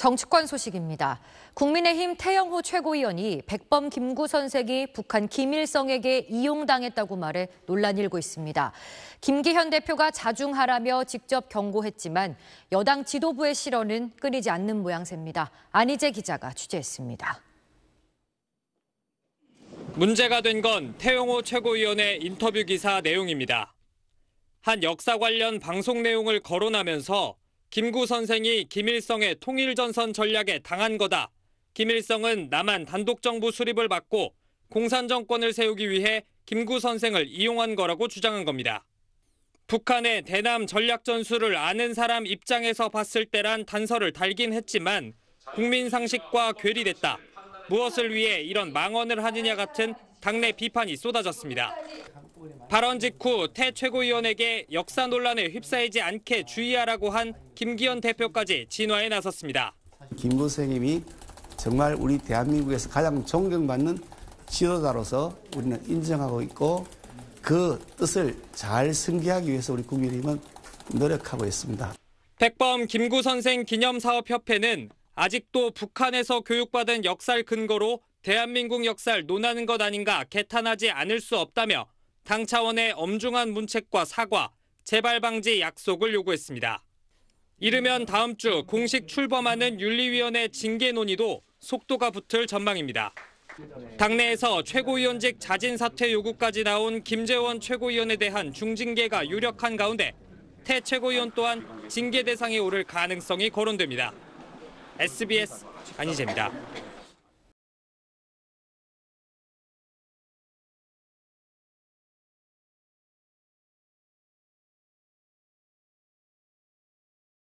정치권 소식입니다. 국민의힘 태영호 최고위원이 백범 김구 선생이 북한 김일성에게 이용당했다고 말해 논란 일고 있습니다. 김기현 대표가 자중하라며 직접 경고했지만 여당 지도부의 실언은 끊이지 않는 모양새입니다. 안희재 기자가 취재했습니다. 문제가 된 건 태영호 최고위원의 인터뷰 기사 내용입니다. 한 역사 관련 방송 내용을 거론하면서 김구 선생이 김일성의 통일전선 전략에 당한 거다. 김일성은 남한 단독정부 수립을 막고 공산정권을 세우기 위해 김구 선생을 이용한 거라고 주장한 겁니다. 북한의 대남 전략 전술을 아는 사람 입장에서 봤을 때란 단서를 달긴 했지만 국민 상식과 괴리됐다. 무엇을 위해 이런 망언을 하느냐 같은 당내 비판이 쏟아졌습니다. 발언 직후 태 최고위원에게 역사 논란에 휩싸이지 않게 주의하라고 한 김기현 대표까지 진화에 나섰습니다. 김 선생님이 정말 우리 대한민국에서 가장 존경받는 지도자로서 우리는 인정하고 있고 그 뜻을 잘 승계하기 위해서 우리 국민의은 노력하고 있습니다. 백범 김구 선생 기념사업협회는 아직도 북한에서 교육받은 역사를 근거로 대한민국 역사를 논하는 것 아닌가 개탄하지 않을 수 없다며 당 차원의 엄중한 문책과 사과, 재발 방지 약속을 요구했습니다. 이르면 다음 주 공식 출범하는 윤리위원회 징계 논의도 속도가 붙을 전망입니다. 당내에서 최고위원직 자진 사퇴 요구까지 나온 김재원 최고위원에 대한 중징계가 유력한 가운데 태 최고위원 또한 징계 대상에 오를 가능성이 거론됩니다. SBS 안희재입니다.